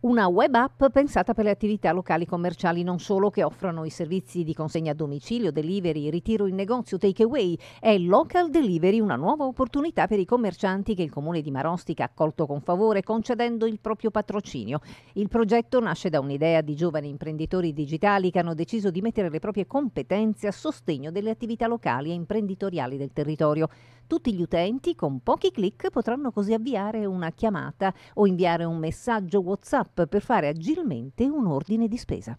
una web app pensata per le attività locali commerciali non solo che offrono i servizi di consegna a domicilio, delivery, ritiro in negozio, takeaway. È Local Delivery una nuova opportunità per i commercianti che il comune di Marostica ha accolto con favore concedendo il proprio patrocinio. Il progetto nasce da un'idea di giovani imprenditori digitali che hanno deciso di mettere le proprie competenze a sostegno delle attività locali e imprenditoriali del territorio. Tutti gli utenti con pochi clic potranno così avviare una chiamata o inviare un messaggio WhatsApp WhatsApp per fare agilmente un ordine di spesa.